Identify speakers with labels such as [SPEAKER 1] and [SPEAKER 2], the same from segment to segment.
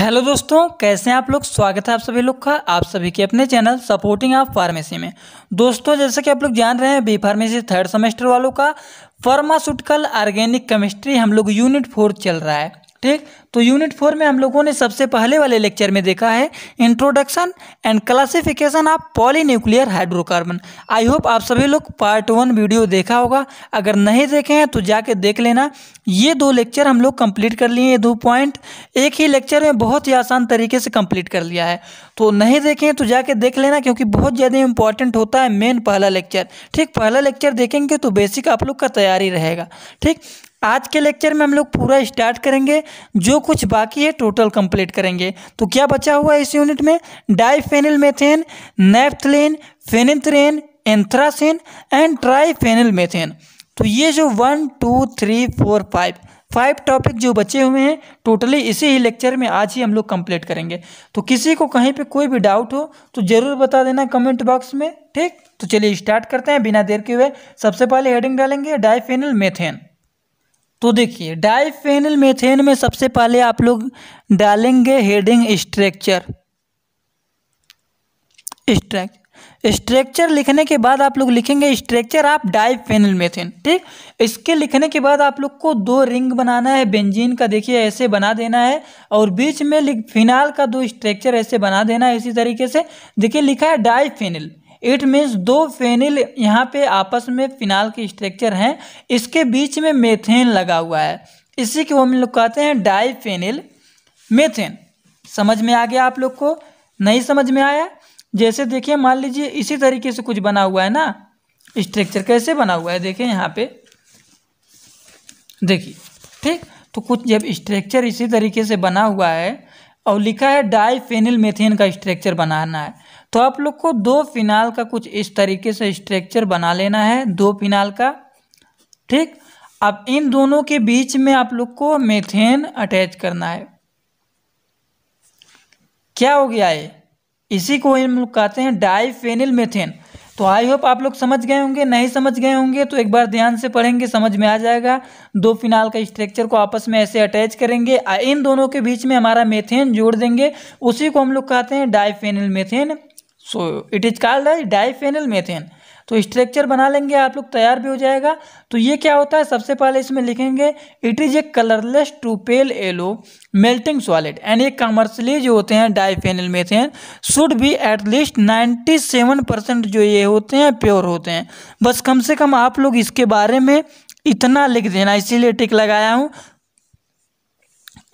[SPEAKER 1] hello दोस्तों कैसे हैं आप लोग स्वागत है आप सभी लोग का आप सभी के अपने चैनल सपोर्टिंग आप फार्मेसी में दोस्तों जैसा कि आप लोग जान रहे हैं बी फार्मेसी थर्ड सेमेस्टर वालों का फार्मास्यूटिकल ऑर्गेनिक केमिस्ट्री हम लोग यूनिट फोर चल रहा है ठीक तो यूनिट फोर में हम लोगों ने सबसे पहले वाले लेक्चर में देखा है introduction and classification of polynuclear hydrocarbon I hope आप सभी लोग पार्ट वन वीडियो देखा होगा अगर नहीं देखे हैं तो जाके देख लेना ये दो लेक्चर हम लोग कंप्लीट कर लिए हैं दो पॉइंट एक ही लेक्चर में बहुत ही आसान तरीके से कंप्लीट कर लिया है तो नहीं देखें तो जाके देख लेना क्योंकि बहुत ज़्यादा इंपॉर्टेंट होता है मेन पहला लेक्चर ठीक पहला लेक्चर देखेंगे तो बेसिक आप लोग का तैयारी रहेगा ठीक आज के लेक्चर में हम लोग पूरा स्टार्ट करेंगे जो कुछ बाकी है टोटल कंप्लीट करेंगे तो क्या बचा हुआ है इस यूनिट में diphenyl methane naphthalene phenanthrene anthracene and triphenyl methane तो ये जो one two three four five five topic जो बचे हुए हैं टोटली इसी ही लेक्चर में आज ही हम लोग कंप्लीट करेंगे तो किसी को कहीं पे कोई भी डाउट हो तो ज़रूर बता देना कमेंट बॉक्स में ठीक तो चलिए स्टार्ट करते हैं बिना देर के हुए सबसे पहले हेडिंग डालेंगे डाइफेनल मेथेन तो देखिए फेनल मेथेन में सबसे पहले आप लोग डालेंगे हेडिंग स्ट्रक्चर स्ट्रक स्ट्रक्चर लिखने के बाद आप लोग लिखेंगे स्ट्रक्चर आप डाइफेनल मेथेन ठीक इसके लिखने के बाद आप लोग को दो रिंग बनाना है बेंजीन का देखिए ऐसे बना देना है और बीच में फिनाल का दो स्ट्रक्चर ऐसे बना देना है इसी तरीके से देखिए लिखा है डाइफेनल इट मीन्स दो फेनिल यहाँ पे आपस में फिनाल के स्ट्रक्चर हैं इसके बीच में मेथेन लगा हुआ है इसी को हम लोग कहते हैं डाई फेनिल मेथेन समझ में आ गया आप लोग को नहीं समझ में आया जैसे देखिए मान लीजिए इसी तरीके से कुछ बना हुआ है ना स्ट्रक्चर कैसे बना हुआ है देखिए यहाँ पे देखिए ठीक तो कुछ जब स्ट्रक्चर इसी तरीके से बना हुआ है और लिखा है डाई फेनिल मेथेन का स्ट्रक्चर बनाना है तो आप लोग को दो फिनाल का कुछ इस तरीके से स्ट्रक्चर बना लेना है दो फिनाल का ठीक अब इन दोनों के बीच में आप लोग को मेथेन अटैच करना है क्या हो गया ये इसी को हम लोग कहते हैं डाई फेनिल मेथेन तो आई होप आप लोग समझ गए होंगे नहीं समझ गए होंगे तो एक बार ध्यान से पढ़ेंगे समझ में आ जाएगा दो फिनाल का स्ट्रक्चर को आपस में ऐसे अटैच करेंगे इन दोनों के बीच में हमारा मेथेन जोड़ देंगे उसी को हम लोग कहते हैं diphenyl methane so it is called diphenyl methane तो स्ट्रक्चर बना लेंगे आप लोग तैयार भी हो जाएगा तो ये क्या होता है सबसे पहले इसमें लिखेंगे it is a colourless to pale yellow melting solid and ये कमर्शली जो होते हैं डाइफेनल मेथेन शुड भी एटलीस्ट नाइन्टी सेवन परसेंट जो ये होते हैं प्योर होते हैं बस कम से कम आप लोग इसके बारे में इतना लिख देना इसीलिए टिक लगाया हूँ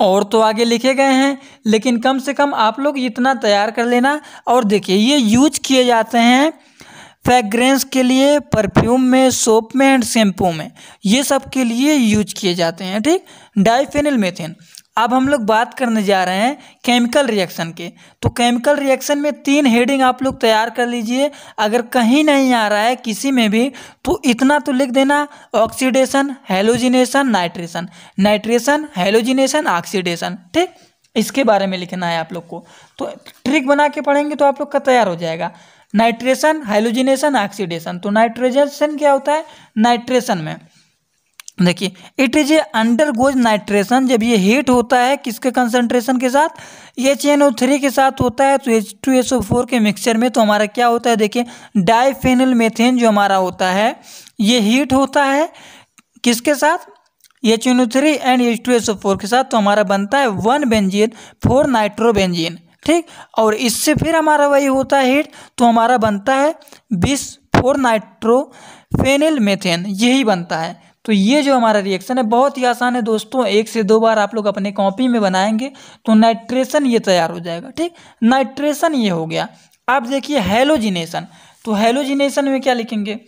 [SPEAKER 1] और तो आगे लिखे गए हैं लेकिन कम से कम आप लोग इतना तैयार कर लेना और देखिए ये यूज किए जाते हैं फ्रेग्रेंस के लिए परफ्यूम में सोप में एंड शैम्पू में ये सब के लिए यूज किए जाते हैं ठीक डाइफेनिल मेथेन अब हम लोग बात करने जा रहे हैं केमिकल रिएक्शन के तो केमिकल रिएक्शन में तीन हेडिंग आप लोग तैयार कर लीजिए अगर कहीं नहीं आ रहा है किसी में भी तो इतना तो लिख देना oxidation halogenation nitration nitration halogenation oxidation ठीक इसके बारे में लिखना है आप लोग को तो ट्रिक बना के पढ़ेंगे तो आप लोग का तैयार हो जाएगा नाइट्रेशन हाइलोजिनेशन ऑक्सीडेशन तो नाइट्रोजेशन क्या होता है नाइट्रेशन में देखिए it is a undergoes nitration जब ये हीट होता है किसके कंसनट्रेशन के साथ एच एन ओ थ्री के साथ होता है तो H two S O four के मिक्सचर में तो हमारा क्या होता है देखिए डाइफेनल मेथेन जो हमारा होता है ये हीट होता है किसके साथ H N O three and H two S O four के साथ तो हमारा बनता है वन बेंजीन फोर नाइट्रो ठीक और इससे फिर हमारा वही होता है हीट तो हमारा बनता है बीस फोर नाइट्रोफेनिल मेथेन यही बनता है तो ये जो हमारा रिएक्शन है बहुत ही आसान है दोस्तों एक से दो बार आप लोग अपने कॉपी में बनाएंगे तो नाइट्रेशन ये तैयार हो जाएगा ठीक नाइट्रेशन ये हो गया अब देखिए हेलोजिनेशन तो हेलोजिनेशन में क्या लिखेंगे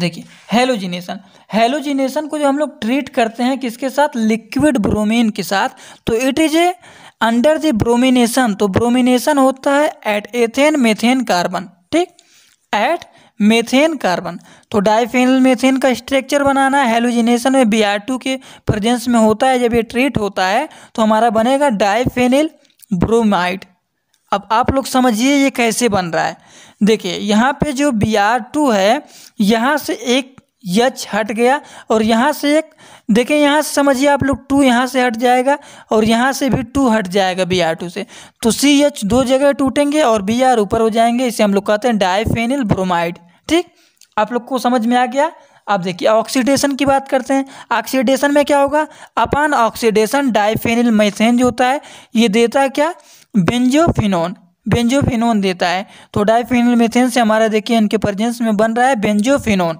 [SPEAKER 1] देखिए हेलोजिनेशन हेलोजिनेशन को जो हम लोग ट्रीट करते हैं किसके साथ लिक्विड ब्रोमीन के साथ तो it is a under the bromination तो ब्रोमिनेशन होता है एट एथेन मेथेन कार्बन ठीक एट मेथेन कार्बन तो डाइफेनल मेथेन का स्ट्रक्चर बनाना हेलोजिनेशन में बी के प्रेजेंस में होता है जब ये ट्रीट होता है तो हमारा बनेगा डाइफेनिल ब्रोमाइड अब आप लोग समझिए ये कैसे बन रहा है देखिए यहाँ पे जो बी है यहाँ से एक यच हट गया और यहाँ से एक देखें यहाँ से समझिए आप लोग टू यहाँ से हट जाएगा और यहाँ से भी टू हट जाएगा बी आर टू से तो सी एच दो जगह टूटेंगे और बी आर ऊपर हो जाएंगे इसे हम लोग कहते हैं डायफेनिल ब्रोमाइड ठीक आप लोग को समझ में आ गया अब देखिए ऑक्सीडेशन की बात करते हैं ऑक्सीडेशन में क्या होगा अपान ऑक्सीडेशन डाइफेनिल मैथेन जो होता है ये देता है क्या बेंजोफिनोन बेंजोफिनोन देता है तो डाइफेनिल मैथेन से हमारा देखिए इनके प्रजेंस में बन रहा है बेंजोफिनोन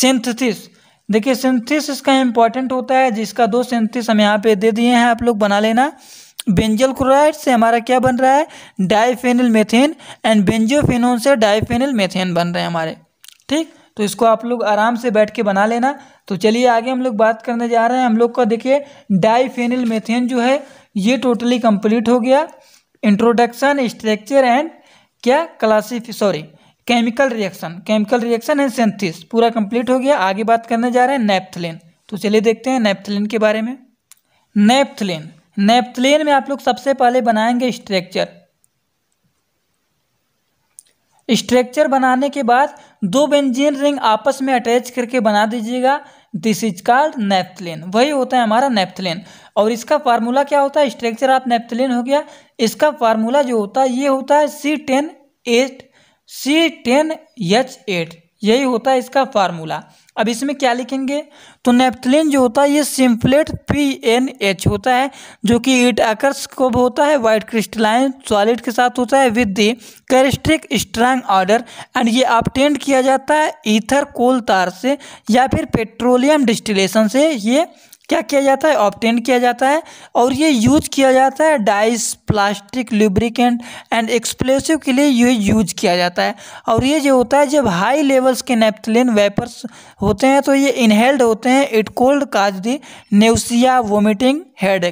[SPEAKER 1] सिंथेसिस देखिए सिंथिस इसका इंपॉर्टेंट होता है जिसका दो सिंथिस हम यहाँ पे दे दिए हैं आप लोग बना लेना बेंजल क्लोराइड से हमारा क्या बन रहा है डाइफेनिल मेथेन एंड बेंजोफेनोन से डाइफेनिल मेथेन बन रहे हैं हमारे ठीक तो इसको आप लोग आराम से बैठ के बना लेना तो चलिए आगे हम लोग बात करने जा रहे हैं हम लोग का देखिए डाइफेनिल मेथेन जो है ये टोटली कंप्लीट हो गया इंट्रोडक्शन स्ट्रक्चर एंड क्या classification sorry chemical reaction chemical reaction and synthesis पूरा कंप्लीट हो गया आगे बात करने जा रहे हैं नेप्थलिन तो चलिए देखते हैं नेप्थलिन के बारे में नेप्थलिन नेप्थलिन में आप लोग सबसे पहले बनाएंगे स्ट्रक्चर स्ट्रक्चर बनाने के बाद दो बेंजीन रिंग आपस में अटैच करके बना दीजिएगा दिस इज कॉल्ड नेप्थलिन वही होता है हमारा नेप्थलिन और इसका फार्मूला क्या होता है स्ट्रक्चर आप नेप्थलिन हो गया इसका फार्मूला जो होता है ये होता है C ten eight C ten H eight यही होता है इसका फार्मूला अब इसमें क्या लिखेंगे तो नेपथलिन जो होता है ये सिम्पलेट पी एन एच होता है जो कि ईट आकर्ष को होता है वाइट क्रिस्टलाइन सॉलिड के साथ होता है with the characteristic strong odour and ये ऑप्टेंड किया जाता है ईथर कोल तार से या फिर पेट्रोलियम डिस्टिलेशन से ये क्या किया जाता है ऑप्टेन किया जाता है और ये यूज किया जाता है dyes plastic lubricant and explosive के लिए ये यूज किया जाता है और ये जो होता है जब हाई लेवल्स के नेप्थलिन वेपर्स होते हैं तो ये इनहेल्ड होते हैं it could cause the nausea vomiting head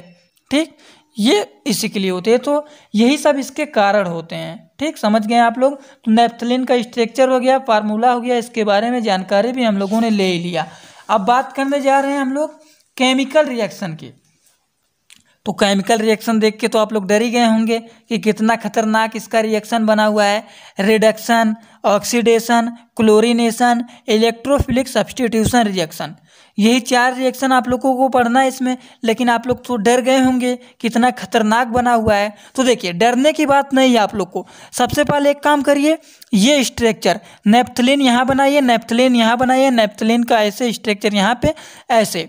[SPEAKER 1] ठीक ये इसी के लिए होते हैं तो यही सब इसके कारण होते हैं ठीक समझ गए आप लोग तो नेप्थलिन का स्ट्रक्चर हो गया फार्मूला हो गया इसके बारे में जानकारी भी हम लोगों ने ले लिया अब बात करने जा रहे हैं हम लोग केमिकल रिएक्शन की तो केमिकल रिएक्शन देख के तो आप लोग डर ही गए होंगे कि कितना खतरनाक इसका रिएक्शन बना हुआ है reduction oxidation chlorination electrophilic substitution reaction यही चार रिएक्शन आप लोगों को पढ़ना है इसमें लेकिन आप लोग तो डर गए होंगे कितना खतरनाक बना हुआ है तो देखिए डरने की बात नहीं है आप लोग को सबसे पहले एक काम करिए ये स्ट्रक्चर नेप्थलिन यहाँ बनाइए नेप्थलिन यहाँ बनाइए नेप्थलिन का ऐसे स्ट्रक्चर यहाँ पे ऐसे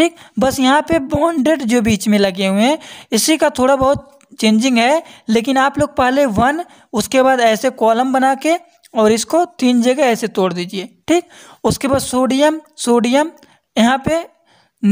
[SPEAKER 1] ठीक बस यहाँ पे बॉन्डेड जो बीच में लगे हुए हैं इसी का थोड़ा बहुत चेंजिंग है लेकिन आप लोग पहले वन उसके बाद ऐसे कॉलम बना के और इसको तीन जगह ऐसे तोड़ दीजिए ठीक उसके बाद सोडियम सोडियम यहाँ पे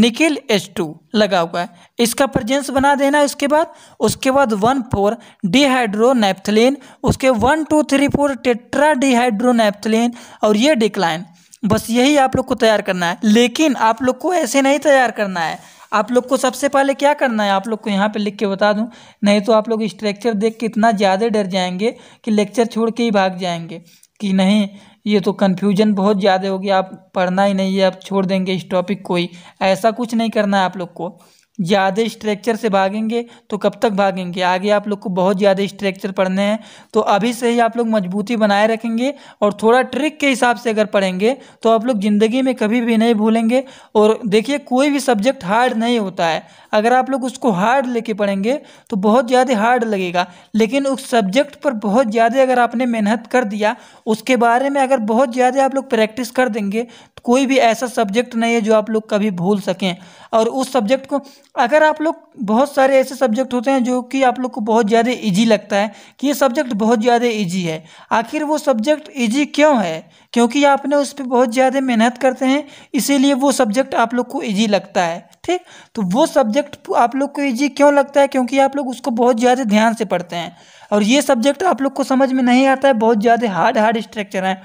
[SPEAKER 1] निकिल एच टू लगा हुआ है इसका प्रजेंस बना देना उसके बाद उसके बाद वन फोर डिहाइड्रोनेप्थलिन उसके one two three four tetra dihydronaphthalene और ये डिक्लाइन बस यही आप लोग को तैयार करना है लेकिन आप लोग को ऐसे नहीं तैयार करना है आप लोग को सबसे पहले क्या करना है आप लोग को यहाँ पे लिख के बता दूँ नहीं तो आप लोग स्ट्रक्चर देख के इतना ज़्यादा डर जाएंगे कि लेक्चर छोड़ के ही भाग जाएंगे कि नहीं ये तो कन्फ्यूजन बहुत ज़्यादा होगी आप पढ़ना ही नहीं है आप छोड़ देंगे इस टॉपिक को ही ऐसा कुछ नहीं करना है आप लोग को ज़्यादा स्ट्रक्चर से भागेंगे तो कब तक भागेंगे आगे आप लोग को बहुत ज़्यादा स्ट्रक्चर पढ़ने हैं तो अभी से ही आप लोग मजबूती बनाए रखेंगे और थोड़ा ट्रिक के हिसाब से अगर पढ़ेंगे तो आप लोग ज़िंदगी में कभी भी नहीं भूलेंगे और देखिए कोई भी सब्जेक्ट हार्ड नहीं होता है अगर आप लोग उसको हार्ड लेके पढ़ेंगे तो बहुत ज़्यादा हार्ड लगेगा लेकिन उस सब्जेक्ट पर बहुत ज़्यादा अगर आपने मेहनत कर दिया उसके बारे में अगर बहुत ज़्यादा आप लोग प्रैक्टिस कर देंगे तो कोई भी ऐसा सब्जेक्ट नहीं है जो आप लोग कभी भूल सकें और उस सब्जेक्ट को अगर आप लोग बहुत सारे ऐसे सब्जेक्ट होते हैं जो कि आप लोग को बहुत ज़्यादा इजी लगता है कि ये सब्जेक्ट बहुत ज़्यादा इजी है आखिर वो सब्जेक्ट इजी क्यों है क्योंकि आपने उस पर बहुत ज़्यादा मेहनत करते हैं इसीलिए वो सब्जेक्ट आप लोग को ईजी लगता है ठीक तो वो सब्जेक्ट आप लोग को ईजी क्यों लगता है क्योंकि आप लोग उसको बहुत ज़्यादा ध्यान से पढ़ते हैं और ये सब्जेक्ट आप लोग को समझ में नहीं आता है बहुत ज़्यादा हार्ड हार्ड स्ट्रक्चर है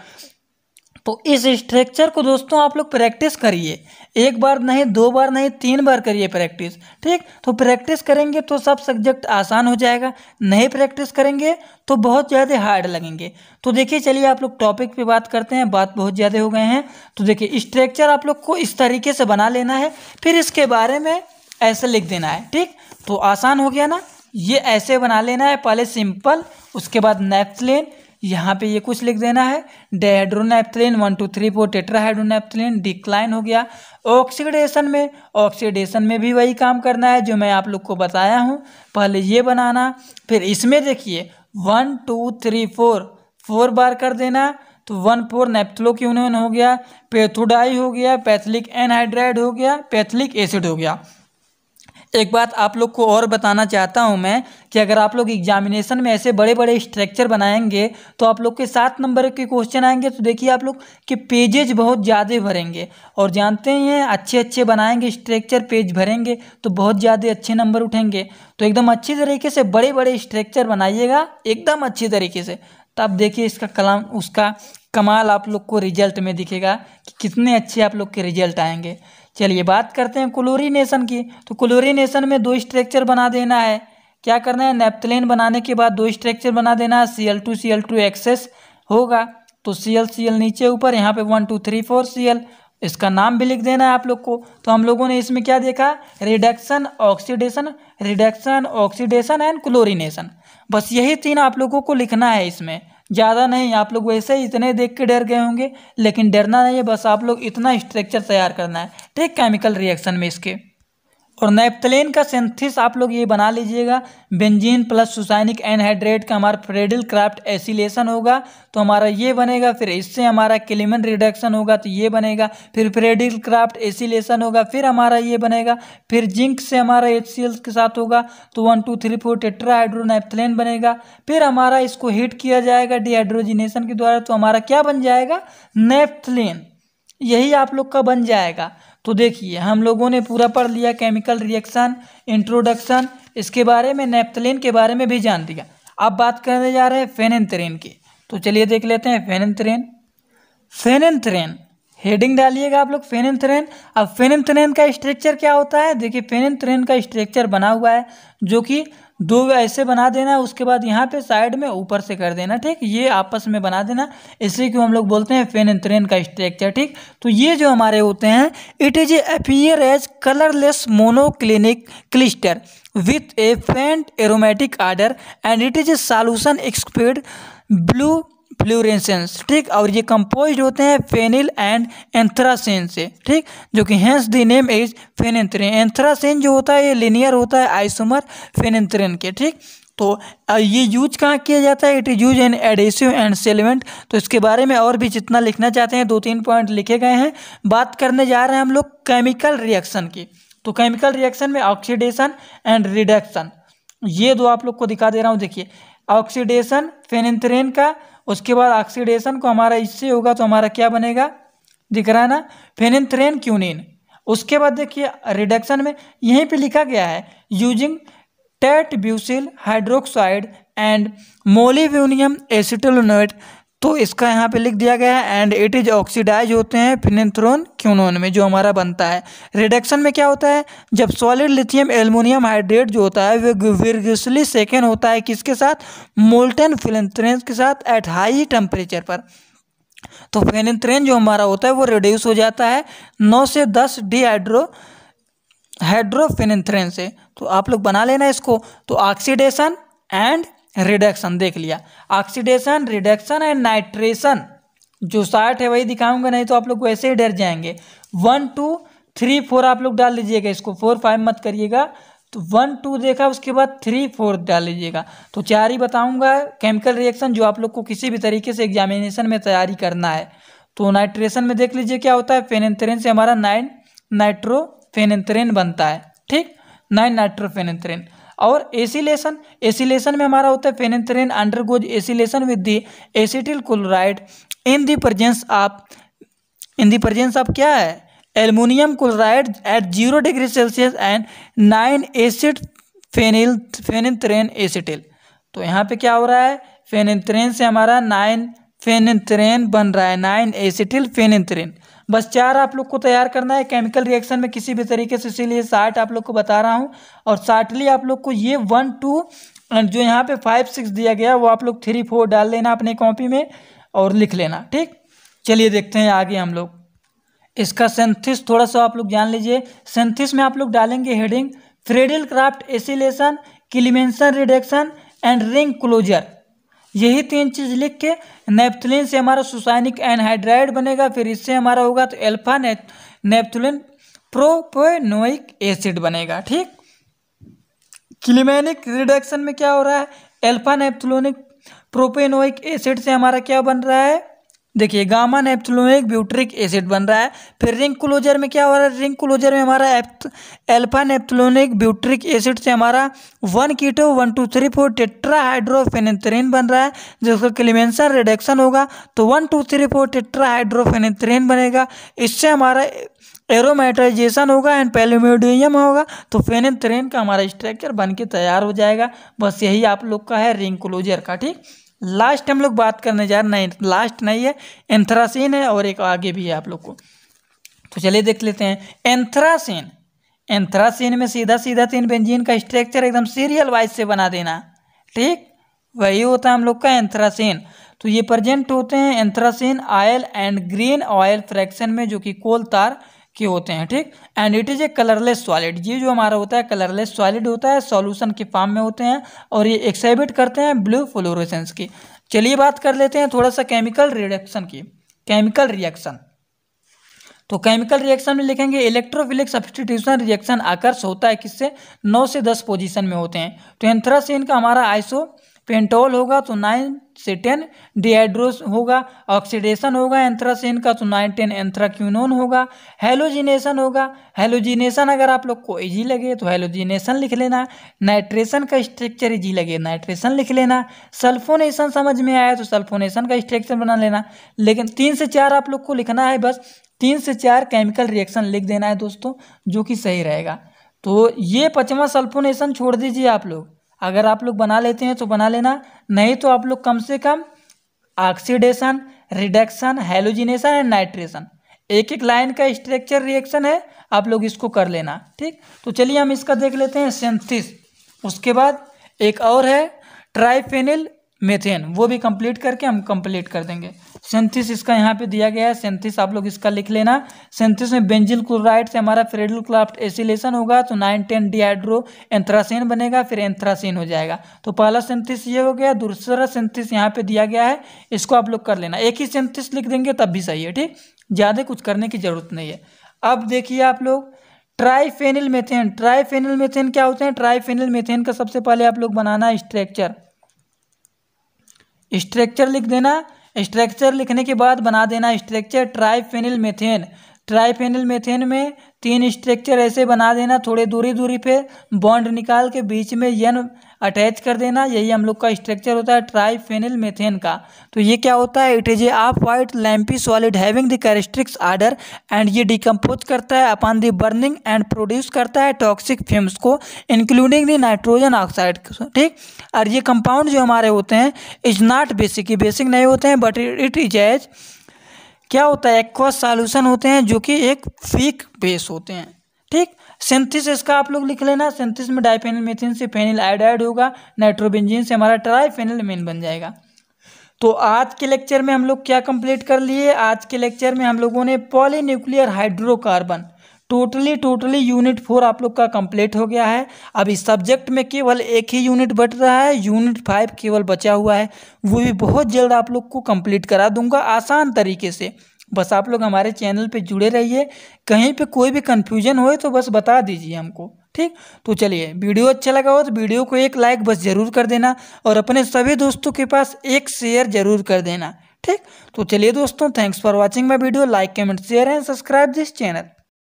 [SPEAKER 1] तो इस स्ट्रक्चर को दोस्तों आप लोग प्रैक्टिस करिए एक बार नहीं दो बार नहीं तीन बार करिए प्रैक्टिस ठीक तो प्रैक्टिस करेंगे तो सब सब्जेक्ट आसान हो जाएगा नहीं प्रैक्टिस करेंगे तो बहुत ज़्यादा हार्ड लगेंगे तो देखिए चलिए आप लोग टॉपिक पे बात करते हैं बात बहुत ज़्यादा हो गए हैं तो देखिए स्ट्रक्चर आप लोग को इस तरीके से बना लेना है फिर इसके बारे में ऐसे लिख देना है ठीक तो आसान हो गया ना ये ऐसे बना लेना है पहले सिंपल उसके बाद नेप्सलेन यहाँ पे ये कुछ लिख देना है dihydronaphthalene one two three four tetrahydronaphthalene decalin हो गया ऑक्सीडेशन में ऑक्सीडेशन में भी वही काम करना है जो मैं आप लोग को बताया हूँ पहले ये बनाना फिर इसमें देखिए one two three four four बार कर देना तो वन फोर नेप्थलो की हो गया पेथोडाई हो गया पैथलिक एनहाइड्राइड हो गया पैथलिक एसिड हो गया एक बात आप लोग को और बताना चाहता हूं मैं कि अगर आप लोग एग्जामिनेशन में ऐसे बड़े बड़े स्ट्रक्चर बनाएंगे तो आप लोग के सात नंबर के क्वेश्चन आएंगे तो देखिए आप लोग के पेजेज बहुत ज़्यादा भरेंगे और जानते हैं अच्छे अच्छे बनाएंगे स्ट्रक्चर पेज भरेंगे तो बहुत ज़्यादा अच्छे नंबर उठेंगे तो एकदम अच्छे तरीके से बड़े बड़े स्ट्रक्चर बनाइएगा एकदम अच्छे तरीके से तो आप देखिए इसका कलाम उसका कमाल आप लोग को रिजल्ट में दिखेगा कि कितने अच्छे आप लोग के रिजल्ट आएंगे चलिए बात करते हैं क्लोरीनेशन की तो क्लोरीनेशन में दो स्ट्रक्चर बना देना है क्या करना है नेप्थलेन बनाने के बाद दो स्ट्रक्चर बना देना है C L two C L two excess होगा तो सी एल सी एल नीचे ऊपर यहाँ पे one two three four C L इसका नाम भी लिख देना है आप लोग को तो हम लोगों ने इसमें क्या देखा reduction oxidation reduction oxidation and chlorination बस यही तीन आप लोगों को लिखना है इसमें ज़्यादा नहीं आप लोग वैसे ही इतने देख के डर गए होंगे लेकिन डरना नहीं है बस आप लोग इतना स्ट्रक्चर तैयार करना है ठीक केमिकल रिएक्शन में इसके और नेप्थलेन का सेंथिस आप लोग ये बना लीजिएगा बेंजीन प्लस सुसाइनिक एनहाइड्रेट का हमारा फ्रेडिल क्राफ्ट एसिलेशन होगा तो हमारा ये बनेगा फिर इससे हमारा क्लिमन रिडक्शन होगा तो ये बनेगा फिर फ्रेडिल क्राफ्ट एसिलेशन होगा फिर हमारा ये बनेगा फिर जिंक से हमारा एच के साथ होगा तो one two three four tetra बनेगा फिर हमारा इसको हीट किया जाएगा डिहाइड्रोजिनेशन के द्वारा तो हमारा क्या बन जाएगा नेप्थलेन यही आप लोग का बन जाएगा तो देखिए हम लोगों ने पूरा पढ़ लिया केमिकल रिएक्शन इंट्रोडक्शन इसके बारे में नेप्थलिन के बारे में भी जान लिया अब बात करने जा रहे हैं फेनेंथ्रेन की तो चलिए देख लेते हैं फेनेंथ्रेन फेनेंथ्रेन हेडिंग डालिएगा आप लोग फेनेंथ्रेन अब फेनेंथ्रेन का स्ट्रक्चर क्या होता है देखिए फेनेंथ्रेन का स्ट्रक्चर बना हुआ है जो कि दो ऐसे बना देना उसके बाद यहाँ पे साइड में ऊपर से कर देना ठीक ये आपस में बना देना इसी को हम लोग बोलते हैं फेन एंड ट्रेन का स्ट्रक्चर ठीक तो ये जो हमारे होते हैं it is a as colourless monoclinic crystal with a faint aromatic odour and it is a solution exhibit blue fluorescence ठीक और ये कंपोज होते हैं फेनिल एंड एंथ्रासेन से ठीक जो कि hence the name is phenanthrene anthracene जो होता है ये लिनियर होता है आइसोमर फेनेंथ्रेन के ठीक तो ये यूज कहाँ किया जाता है it is use in adhesive and sealant तो इसके बारे में और भी जितना लिखना चाहते हैं दो तीन पॉइंट लिखे गए हैं बात करने जा रहे हैं हम लोग केमिकल रिएक्शन की तो केमिकल रिएक्शन में ऑक्सीडेशन एंड रिडक्शन ये दो आप लोग को दिखा दे रहा हूँ देखिए ऑक्सीडेशन फेनेंथ्रेन का उसके बाद ऑक्सीडेशन को हमारा इससे होगा तो हमारा क्या बनेगा दिख रहा है ना फेनिथ्रेन क्यूनिन उसके बाद देखिए रिडक्शन में यहीं पे लिखा गया है using tetrabutyl hydroxide and molybdenum acetylacetonate तो इसका यहाँ पे लिख दिया गया है एंड इट इज ऑक्सीडाइज होते हैं फिनेथ्रोन क्यूनोन में जो हमारा बनता है रिडक्शन में क्या होता है जब सॉलिड लिथियम एलमोनियम हाइड्रेट जो होता है वे विरगसली सेकेंड होता है किसके साथ मोल्टन फिलेंथ्रेन के साथ एट हाई टेम्परेचर पर तो फेनेथ्रेन जो हमारा होता है वो रिड्यूस हो जाता है नौ से दस डीहाइड्रो हाइड्रोफेनेथ्रेन से तो आप लोग बना लेना इसको तो ऑक्सीडेशन एंड रिडक्शन देख लिया ऑक्सीडेशन रिडक्शन एंड नाइट्रेशन जो साठ है वही दिखाऊंगा नहीं तो आप लोग वैसे ही डर जाएंगे वन टू थ्री फोर आप लोग डाल लीजिएगा इसको फोर फाइव मत करिएगा तो वन टू देखा उसके बाद थ्री फोर डाल लीजिएगा तो चार ही बताऊँगा केमिकल रिएक्शन जो आप लोग को किसी भी तरीके से एग्जामिनेशन में तैयारी करना है तो नाइट्रेशन में देख लीजिए क्या होता है फेनेंथ्रेन से हमारा नाइन नाइट्रोफेनेंथ्रेन बनता है ठीक नाइन नाइट्रोफेनेंथ्रेन और एसिलेशन एसिलेशन में हमारा होता है phenanthrene undergoes acylation with the acetyl chloride in the presence of in the presence of क्या है aluminium chloride at zero degree Celsius and nine acid phenyl phenanthrene acetyl तो यहाँ पे क्या हो रहा है फेनेथ्रेन से हमारा नाइन फेनेथ्रेन बन रहा है नाइन एसिटिल फेनेथ्रेन बस चार आप लोग को तैयार करना है केमिकल रिएक्शन में किसी भी तरीके से इसीलिए साठ आप लोग को बता रहा हूँ और साठली आप लोग को ये वन टू जो यहाँ पे फाइव सिक्स दिया गया वो आप लोग थ्री फोर डाल लेना अपने कॉपी में और लिख लेना ठीक चलिए देखते हैं आगे हम लोग इसका सेंथिस थोड़ा सा आप लोग जान लीजिए सेंथिस में आप लोग डालेंगे heading Friedel craft acylation Clemmensen reduction and ring closure यही तीन चीज़ लिख के नेपथुलिन से हमारा सुसाइनिक एनहाइड्राइड बनेगा फिर इससे हमारा होगा तो एल्फा ने नेपथुलिन प्रोपोनोइक एसिड बनेगा ठीक क्लिमेनिक रिडक्शन में क्या हो रहा है एल्फा नेपथुलोनिक प्रोपेनोइक एसिड से हमारा क्या बन रहा है देखिए गामा एक ब्यूट्रिक एसिड बन रहा है फिर रिंग क्लोजर में क्या हो रहा है रिंग क्लोजर में हमारा एल्फा नेप्थलोनिक ब्यूट्रिक एसिड से हमारा one keto one two three four tetrahydrophenanthrene बन रहा है जिसका क्लिमेंसर रिडक्शन होगा तो one two three four tetrahydrophenanthrene बनेगा इससे हमारा एरोमेटाइजेशन होगा एंड पेलोमेडियम होगा तो फेनेथ्रीन का हमारा स्ट्रक्चर बन के तैयार हो जाएगा बस यही आप लोग का है रिंग क्लोजर का ठीक लास्ट हम लोग बात करने जा रहे हैं नहीं लास्ट नहीं है एंथ्रासीन है और एक आगे भी है आप लोग को तो चलिए देख लेते हैं एंथ्रासीन एंथ्रासीन में सीधा सीधा तीन बेंजीन का स्ट्रक्चर एकदम सीरियल वाइज से बना देना ठीक वही होता है हम लोग का एंथ्रासीन तो ये प्रेजेंट होते हैं anthracene oil and green oil fraction में जो कि कोल तार के होते हैं ठीक and it is a colourless solid ये जो हमारा होता है कलरलेस सॉलिड होता है सॉल्यूशन के फॉर्म में होते हैं और ये एक्साइबिट करते हैं ब्लू फ्लोरोसेंस की चलिए बात कर लेते हैं थोड़ा सा केमिकल रिएक्शन की केमिकल रिएक्शन तो केमिकल रिएक्शन में लिखेंगे इलेक्ट्रोफिलिक सब्सटीट्यूशन रिएक्शन आकर्ष होता है किससे नौ से दस पोजीशन में होते हैं तो एंथ्रासिन का हमारा आइसो पेंटोल होगा तो नाइन से टेन डिहाइड्रोस होगा ऑक्सीडेशन होगा एंथ्रासेन का तो नाइन टेन एंथ्राक्यूनोन होगा हेलोजिनेशन होगा हेलोजिनेशन अगर आप लोग को इजी लगे तो हेलोजिनेशन लिख लेना नाइट्रेशन का स्ट्रक्चर इजी लगे नाइट्रेशन लिख लेना सल्फोनेशन समझ में आया तो सल्फोनेशन का स्ट्रक्चर बना लेना लेकिन तीन से चार आप लोग को लिखना है बस तीन से चार केमिकल रिएक्शन लिख देना है दोस्तों जो कि सही रहेगा तो ये पचवा सल्फोनेशन छोड़ दीजिए आप लोग अगर आप लोग बना लेते हैं तो बना लेना नहीं तो आप लोग कम से कम oxidation reduction halogenation and nitration एक एक लाइन का स्ट्रक्चर रिएक्शन है आप लोग इसको कर लेना ठीक तो चलिए हम इसका देख लेते हैं सेंथिस उसके बाद एक और है ट्राइफेनिल मेथेन वो भी कंप्लीट करके हम कंप्लीट कर देंगे सेंथिस इसका यहाँ पे दिया गया है सेंथिस आप लोग इसका लिख लेना सेंथिस में बेंजिल क्लोराइड से हमारा फ्रेडल क्लाफ्ट एसिलेशन होगा तो नाइन टेन डिहाइड्रो एंथ्रासिन बनेगा फिर एंथ्रासिन हो जाएगा तो पहला सेंथिस ये हो गया दूसरा सेंथिस यहाँ पे दिया गया है इसको आप लोग कर लेना एक ही सेंथिस लिख देंगे तब भी सही है ठीक ज़्यादा कुछ करने की ज़रूरत नहीं है अब देखिए आप लोग ट्राईफेनिल मेथेन ट्राईफेनिल मेथेन क्या होते हैं ट्राईफेनिल मेथेन का सबसे पहले आप लोग बनाना स्ट्रक्चर स्ट्रक्चर लिख देना स्ट्रक्चर लिखने के बाद बना देना structure triphenyl methane triphenyl methane में तीन स्ट्रक्चर ऐसे बना देना थोड़े दूरी दूरी पे बॉन्ड निकाल के बीच में यन अटैच कर देना यही हम लोग का स्ट्रक्चर होता है ट्राइफेनिल मेथेन का तो ये क्या होता है it is a off white lumpy solid having the कैरेस्ट्रिक्स आर्डर एंड ये डिकम्पोज करता है upon the burning and produce करता है टॉक्सिक फ्यूम्स को इंक्लूडिंग द नाइट्रोजन ऑक्साइड ठीक और ये कंपाउंड जो हमारे होते हैं इज नॉट बेसिक ये बेसिक नहीं होते हैं बट इट इज एज क्या होता है एक्वा सॉल्यूशन होते हैं जो कि एक फीक बेस होते हैं ठीक सेंथिस इसका आप लोग लिख लेना सेंथिस में डाइफेनल मेथिन से फेनिल आयोडाइड होगा नाइट्रोबेंजिन से हमारा ट्राईफेनिल मेन बन जाएगा तो आज के लेक्चर में हम लोग क्या कंप्लीट कर लिए आज के लेक्चर में हम लोगों ने nuclear hydrocarbon totally totally unit four आप लोग का कंप्लीट हो गया है अब इस सब्जेक्ट में केवल एक ही यूनिट बट रहा है यूनिट फाइव केवल बचा हुआ है वो भी बहुत जल्द आप लोग को कंप्लीट करा दूंगा आसान तरीके से बस आप लोग हमारे चैनल पे जुड़े रहिए कहीं पे कोई भी कन्फ्यूजन हो तो बस बता दीजिए हमको ठीक तो चलिए वीडियो अच्छा लगा हो तो वीडियो को एक लाइक बस ज़रूर कर देना और अपने सभी दोस्तों के पास एक शेयर ज़रूर कर देना ठीक तो चलिए दोस्तों thanks for watching my video like comment share and subscribe this channel